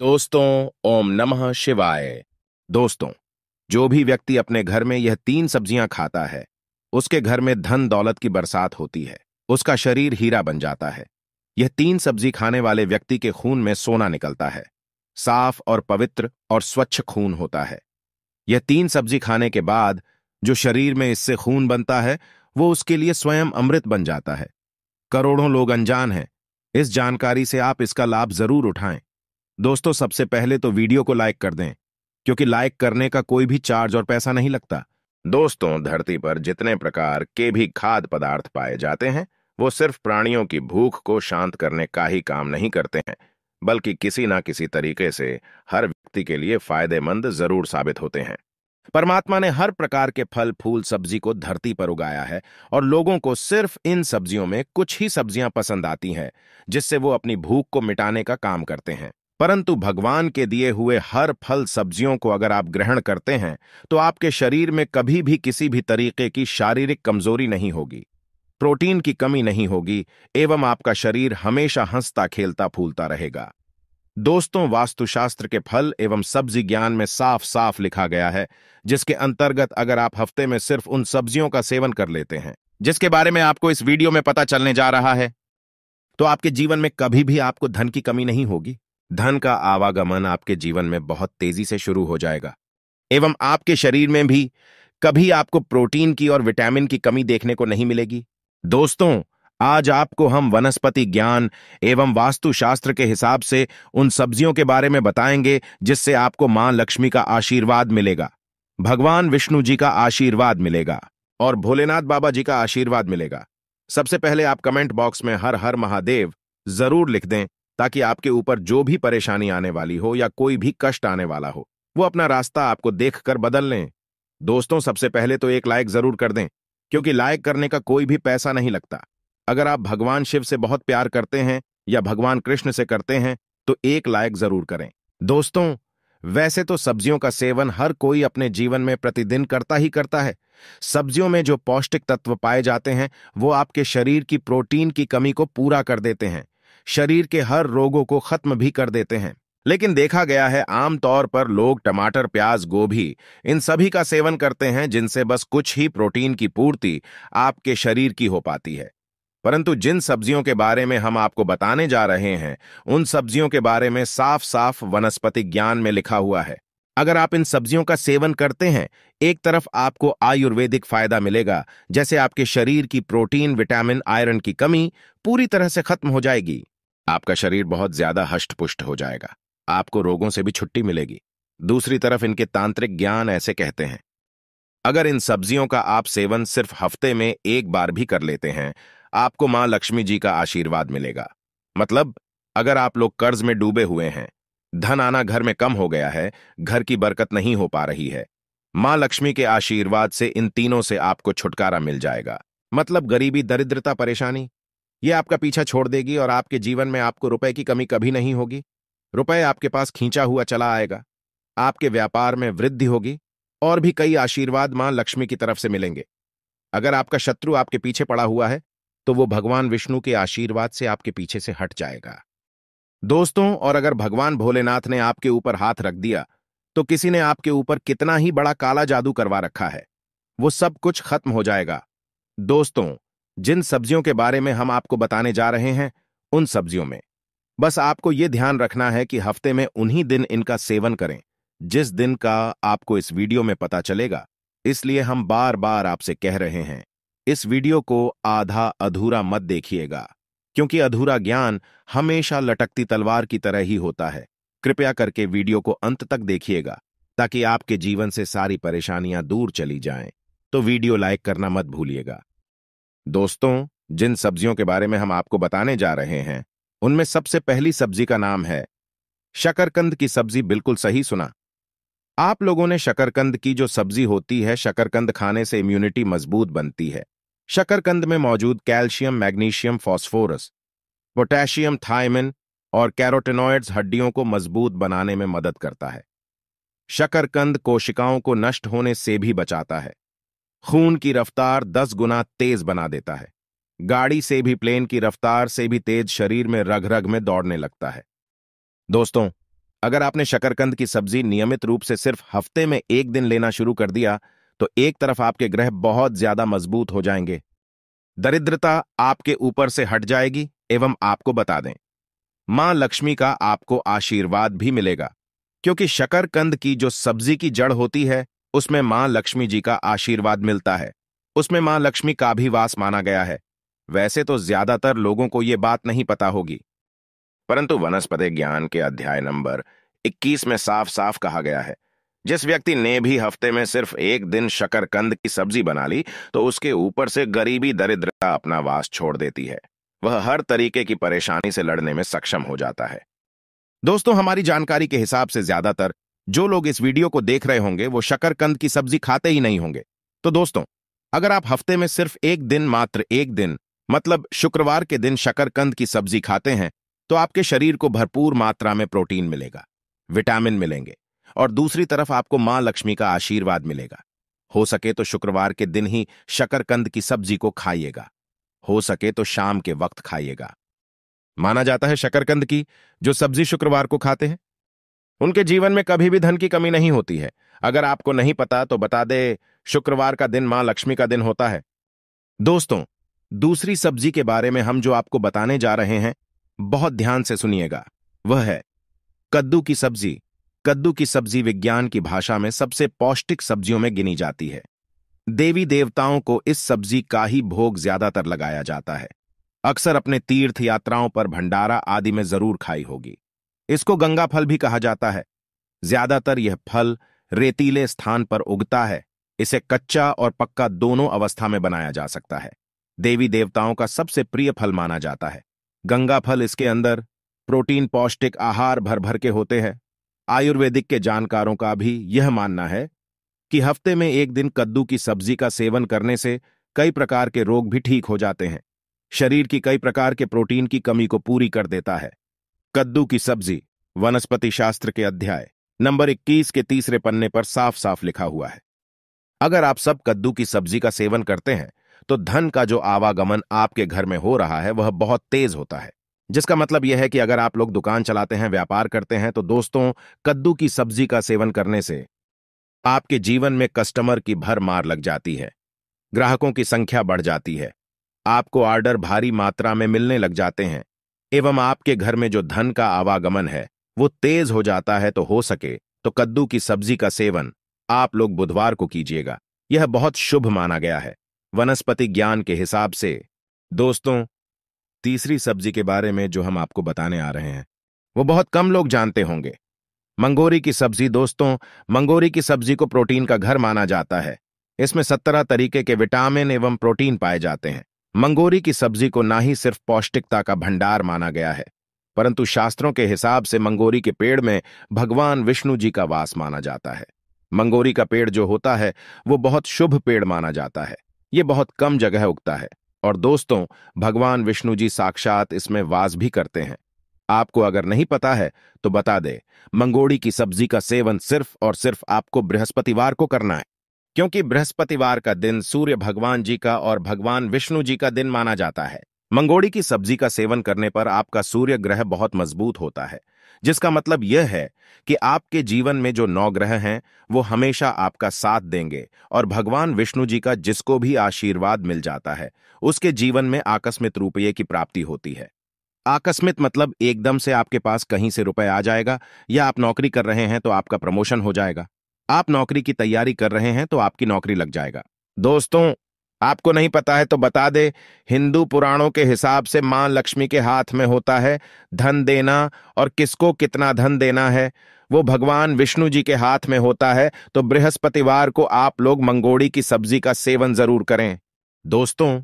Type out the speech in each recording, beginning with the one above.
दोस्तों ओम नमः शिवाय दोस्तों जो भी व्यक्ति अपने घर में यह तीन सब्जियां खाता है उसके घर में धन दौलत की बरसात होती है उसका शरीर हीरा बन जाता है यह तीन सब्जी खाने वाले व्यक्ति के खून में सोना निकलता है साफ और पवित्र और स्वच्छ खून होता है यह तीन सब्जी खाने के बाद जो शरीर में इससे खून बनता है वो उसके लिए स्वयं अमृत बन जाता है करोड़ों लोग अनजान हैं इस जानकारी से आप इसका लाभ जरूर उठाएं दोस्तों सबसे पहले तो वीडियो को लाइक कर दें क्योंकि लाइक करने का कोई भी चार्ज और पैसा नहीं लगता दोस्तों धरती पर जितने प्रकार के भी खाद्य पदार्थ पाए जाते हैं वो सिर्फ प्राणियों की भूख को शांत करने का ही काम नहीं करते हैं बल्कि किसी ना किसी तरीके से हर व्यक्ति के लिए फायदेमंद जरूर साबित होते हैं परमात्मा ने हर प्रकार के फल फूल सब्जी को धरती पर उगाया है और लोगों को सिर्फ इन सब्जियों में कुछ ही सब्जियां पसंद आती हैं जिससे वो अपनी भूख को मिटाने का काम करते हैं परंतु भगवान के दिए हुए हर फल सब्जियों को अगर आप ग्रहण करते हैं तो आपके शरीर में कभी भी किसी भी तरीके की शारीरिक कमजोरी नहीं होगी प्रोटीन की कमी नहीं होगी एवं आपका शरीर हमेशा हंसता खेलता फूलता रहेगा दोस्तों वास्तुशास्त्र के फल एवं सब्जी ज्ञान में साफ साफ लिखा गया है जिसके अंतर्गत अगर आप हफ्ते में सिर्फ उन सब्जियों का सेवन कर लेते हैं जिसके बारे में आपको इस वीडियो में पता चलने जा रहा है तो आपके जीवन में कभी भी आपको धन की कमी नहीं होगी धन का आवागमन आपके जीवन में बहुत तेजी से शुरू हो जाएगा एवं आपके शरीर में भी कभी आपको प्रोटीन की और विटामिन की कमी देखने को नहीं मिलेगी दोस्तों आज आपको हम वनस्पति ज्ञान एवं वास्तुशास्त्र के हिसाब से उन सब्जियों के बारे में बताएंगे जिससे आपको मां लक्ष्मी का आशीर्वाद मिलेगा भगवान विष्णु जी का आशीर्वाद मिलेगा और भोलेनाथ बाबा जी का आशीर्वाद मिलेगा सबसे पहले आप कमेंट बॉक्स में हर हर महादेव जरूर लिख दें ताकि आपके ऊपर जो भी परेशानी आने वाली हो या कोई भी कष्ट आने वाला हो वो अपना रास्ता आपको देखकर बदल लें दोस्तों सबसे पहले तो एक लाइक जरूर कर दें क्योंकि लाइक करने का कोई भी पैसा नहीं लगता अगर आप भगवान शिव से बहुत प्यार करते हैं या भगवान कृष्ण से करते हैं तो एक लाइक जरूर करें दोस्तों वैसे तो सब्जियों का सेवन हर कोई अपने जीवन में प्रतिदिन करता ही करता है सब्जियों में जो पौष्टिक तत्व पाए जाते हैं वो आपके शरीर की प्रोटीन की कमी को पूरा कर देते हैं शरीर के हर रोगों को खत्म भी कर देते हैं लेकिन देखा गया है आमतौर पर लोग टमाटर प्याज गोभी इन सभी का सेवन करते हैं जिनसे बस कुछ ही प्रोटीन की पूर्ति आपके शरीर की हो पाती है परंतु जिन सब्जियों के बारे में हम आपको बताने जा रहे हैं उन सब्जियों के बारे में साफ साफ वनस्पति ज्ञान में लिखा हुआ है अगर आप इन सब्जियों का सेवन करते हैं एक तरफ आपको आयुर्वेदिक फायदा मिलेगा जैसे आपके शरीर की प्रोटीन विटामिन आयरन की कमी पूरी तरह से खत्म हो जाएगी आपका शरीर बहुत ज्यादा हष्ट पुष्ट हो जाएगा आपको रोगों से भी छुट्टी मिलेगी दूसरी तरफ इनके तांत्रिक ज्ञान ऐसे कहते हैं अगर इन सब्जियों का आप सेवन सिर्फ हफ्ते में एक बार भी कर लेते हैं आपको मां लक्ष्मी जी का आशीर्वाद मिलेगा मतलब अगर आप लोग कर्ज में डूबे हुए हैं धन आना घर में कम हो गया है घर की बरकत नहीं हो पा रही है मां लक्ष्मी के आशीर्वाद से इन तीनों से आपको छुटकारा मिल जाएगा मतलब गरीबी दरिद्रता परेशानी ये आपका पीछा छोड़ देगी और आपके जीवन में आपको रुपए की कमी कभी नहीं होगी रुपए आपके पास खींचा हुआ चला आएगा आपके व्यापार में वृद्धि होगी और भी कई आशीर्वाद मां लक्ष्मी की तरफ से मिलेंगे अगर आपका शत्रु आपके पीछे पड़ा हुआ है तो वो भगवान विष्णु के आशीर्वाद से आपके पीछे से हट जाएगा दोस्तों और अगर भगवान भोलेनाथ ने आपके ऊपर हाथ रख दिया तो किसी ने आपके ऊपर कितना ही बड़ा काला जादू करवा रखा है वो सब कुछ खत्म हो जाएगा दोस्तों जिन सब्जियों के बारे में हम आपको बताने जा रहे हैं उन सब्जियों में बस आपको ये ध्यान रखना है कि हफ्ते में उन्हीं दिन इनका सेवन करें जिस दिन का आपको इस वीडियो में पता चलेगा इसलिए हम बार बार आपसे कह रहे हैं इस वीडियो को आधा अधूरा मत देखिएगा क्योंकि अधूरा ज्ञान हमेशा लटकती तलवार की तरह ही होता है कृपया करके वीडियो को अंत तक देखिएगा ताकि आपके जीवन से सारी परेशानियां दूर चली जाएं तो वीडियो लाइक करना मत भूलिएगा दोस्तों जिन सब्जियों के बारे में हम आपको बताने जा रहे हैं उनमें सबसे पहली सब्जी का नाम है शकरकंद की सब्जी बिल्कुल सही सुना आप लोगों ने शकरकंद की जो सब्जी होती है शकरकंद खाने से इम्यूनिटी मजबूत बनती है शकरकंद में मौजूद calcium magnesium phosphorus potassium thiamine और कैरोटेनॉइड्स हड्डियों को मजबूत बनाने में मदद करता है शकरकंद कोशिकाओं को नष्ट होने से भी बचाता है खून की रफ्तार दस गुना तेज बना देता है गाड़ी से भी प्लेन की रफ्तार से भी तेज शरीर में रग रग में दौड़ने लगता है दोस्तों अगर आपने शकरकंद की सब्जी नियमित रूप से सिर्फ हफ्ते में एक दिन लेना शुरू कर दिया तो एक तरफ आपके ग्रह बहुत ज्यादा मजबूत हो जाएंगे दरिद्रता आपके ऊपर से हट जाएगी एवं आपको बता दें मां लक्ष्मी का आपको आशीर्वाद भी मिलेगा क्योंकि शकरकंद की जो सब्जी की जड़ होती है उसमें मां लक्ष्मी जी का आशीर्वाद मिलता है उसमें मां लक्ष्मी का भी वास माना गया है वैसे तो ज्यादातर लोगों को यह बात नहीं पता होगी परंतु वनस्पति ज्ञान के अध्याय नंबर 21 में साफ साफ कहा गया है जिस व्यक्ति ने भी हफ्ते में सिर्फ एक दिन शकरकंद की सब्जी बना ली तो उसके ऊपर से गरीबी दरिद्रता अपना वास छोड़ देती है वह हर तरीके की परेशानी से लड़ने में सक्षम हो जाता है दोस्तों हमारी जानकारी के हिसाब से ज्यादातर जो लोग इस वीडियो को देख रहे होंगे वो शकरकंद की सब्जी खाते ही नहीं होंगे तो दोस्तों अगर आप हफ्ते में सिर्फ एक दिन मात्र एक दिन मतलब शुक्रवार के दिन शकरकंद की सब्जी खाते हैं तो आपके शरीर को भरपूर मात्रा में प्रोटीन मिलेगा विटामिन मिलेंगे और दूसरी तरफ आपको मां लक्ष्मी का आशीर्वाद मिलेगा हो सके तो शुक्रवार के दिन ही शकरकंद की सब्जी को खाइएगा हो सके तो शाम के वक्त खाइएगा माना जाता है शकरकंद की जो सब्जी शुक्रवार को खाते हैं उनके जीवन में कभी भी धन की कमी नहीं होती है अगर आपको नहीं पता तो बता दे शुक्रवार का दिन मां लक्ष्मी का दिन होता है दोस्तों दूसरी सब्जी के बारे में हम जो आपको बताने जा रहे हैं बहुत ध्यान से सुनिएगा वह है कद्दू की सब्जी कद्दू की सब्जी विज्ञान की भाषा में सबसे पौष्टिक सब्जियों में गिनी जाती है देवी देवताओं को इस सब्जी का ही भोग ज्यादातर लगाया जाता है अक्सर अपने तीर्थ यात्राओं पर भंडारा आदि में जरूर खाई होगी इसको गंगा फल भी कहा जाता है ज्यादातर यह फल रेतीले स्थान पर उगता है इसे कच्चा और पक्का दोनों अवस्था में बनाया जा सकता है देवी देवताओं का सबसे प्रिय फल माना जाता है गंगा फल इसके अंदर प्रोटीन पौष्टिक आहार भर भर के होते हैं आयुर्वेदिक के जानकारों का भी यह मानना है कि हफ्ते में एक दिन कद्दू की सब्जी का सेवन करने से कई प्रकार के रोग भी ठीक हो जाते हैं शरीर की कई प्रकार के प्रोटीन की कमी को पूरी कर देता है कद्दू की सब्जी वनस्पति शास्त्र के अध्याय नंबर 21 के तीसरे पन्ने पर साफ साफ लिखा हुआ है अगर आप सब कद्दू की सब्जी का सेवन करते हैं तो धन का जो आवागमन आपके घर में हो रहा है वह बहुत तेज होता है जिसका मतलब यह है कि अगर आप लोग दुकान चलाते हैं व्यापार करते हैं तो दोस्तों कद्दू की सब्जी का सेवन करने से आपके जीवन में कस्टमर की भर मार लग जाती है ग्राहकों की संख्या बढ़ जाती है आपको ऑर्डर भारी मात्रा में मिलने लग जाते हैं एवं आपके घर में जो धन का आवागमन है वो तेज हो जाता है तो हो सके तो कद्दू की सब्जी का सेवन आप लोग बुधवार को कीजिएगा यह बहुत शुभ माना गया है वनस्पति ज्ञान के हिसाब से दोस्तों तीसरी सब्जी के बारे में जो हम आपको बताने आ रहे हैं वो बहुत कम लोग जानते होंगे मंगोरी की सब्जी दोस्तों मंगोरी की सब्जी को प्रोटीन का घर माना जाता है इसमें सत्रह तरीके के विटामिन एवं प्रोटीन पाए जाते हैं मंगोरी की सब्जी को ना ही सिर्फ पौष्टिकता का भंडार माना गया है परंतु शास्त्रों के हिसाब से मंगोरी के पेड़ में भगवान विष्णु जी का वास माना जाता है मंगोरी का पेड़ जो होता है वो बहुत शुभ पेड़ माना जाता है ये बहुत कम जगह उगता है और दोस्तों भगवान विष्णु जी साक्षात इसमें वास भी करते हैं आपको अगर नहीं पता है तो बता दे मंगोड़ी की सब्जी का सेवन सिर्फ और सिर्फ आपको बृहस्पतिवार को करना है क्योंकि बृहस्पतिवार का दिन सूर्य भगवान जी का और भगवान विष्णु जी का दिन माना जाता है मंगोड़ी की सब्जी का सेवन करने पर आपका सूर्य ग्रह बहुत मजबूत होता है जिसका मतलब यह है कि आपके जीवन में जो नौ ग्रह हैं वो हमेशा आपका साथ देंगे और भगवान विष्णु जी का जिसको भी आशीर्वाद मिल जाता है उसके जीवन में आकस्मित रुपये की प्राप्ति होती है आकस्मित मतलब एकदम से आपके पास कहीं से रुपये आ जाएगा या आप नौकरी कर रहे हैं तो आपका प्रमोशन हो जाएगा आप नौकरी की तैयारी कर रहे हैं तो आपकी नौकरी लग जाएगा दोस्तों आपको नहीं पता है तो बता दे हिंदू पुराणों के हिसाब से मां लक्ष्मी के हाथ में होता है धन देना और किसको कितना धन देना है वो भगवान विष्णु जी के हाथ में होता है तो बृहस्पतिवार को आप लोग मंगोड़ी की सब्जी का सेवन जरूर करें दोस्तों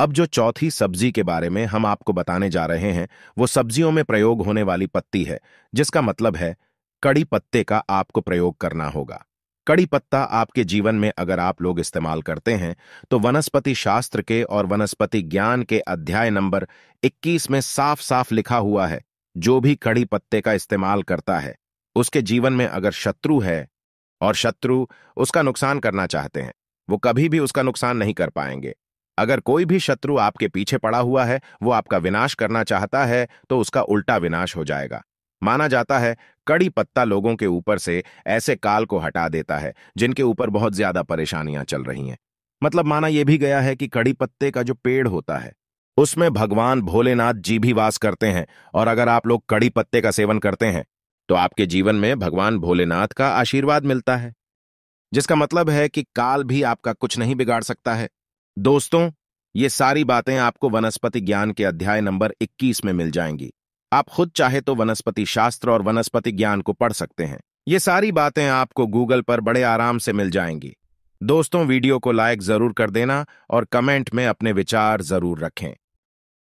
अब जो चौथी सब्जी के बारे में हम आपको बताने जा रहे हैं वो सब्जियों में प्रयोग होने वाली पत्ती है जिसका मतलब है कड़ी पत्ते का आपको प्रयोग करना होगा कड़ी पत्ता आपके जीवन में अगर आप लोग इस्तेमाल करते हैं तो वनस्पति शास्त्र के और वनस्पति ज्ञान के अध्याय नंबर 21 में साफ साफ लिखा हुआ है जो भी कड़ी पत्ते का इस्तेमाल करता है उसके जीवन में अगर शत्रु है और शत्रु उसका नुकसान करना चाहते हैं वो कभी भी उसका नुकसान नहीं कर पाएंगे अगर कोई भी शत्रु आपके पीछे पड़ा हुआ है वो आपका विनाश करना चाहता है तो उसका उल्टा विनाश हो जाएगा माना जाता है कड़ी पत्ता लोगों के ऊपर से ऐसे काल को हटा देता है जिनके ऊपर बहुत ज्यादा परेशानियां चल रही हैं मतलब माना यह भी गया है कि कड़ी पत्ते का जो पेड़ होता है उसमें भगवान भोलेनाथ जी भी वास करते हैं और अगर आप लोग कड़ी पत्ते का सेवन करते हैं तो आपके जीवन में भगवान भोलेनाथ का आशीर्वाद मिलता है जिसका मतलब है कि काल भी आपका कुछ नहीं बिगाड़ सकता है दोस्तों ये सारी बातें आपको वनस्पति ज्ञान के अध्याय नंबर 21 में मिल जाएंगी आप खुद चाहे तो वनस्पति शास्त्र और वनस्पति ज्ञान को पढ़ सकते हैं ये सारी बातें आपको गूगल पर बड़े आराम से मिल जाएंगी दोस्तों वीडियो को लाइक जरूर कर देना और कमेंट में अपने विचार जरूर रखें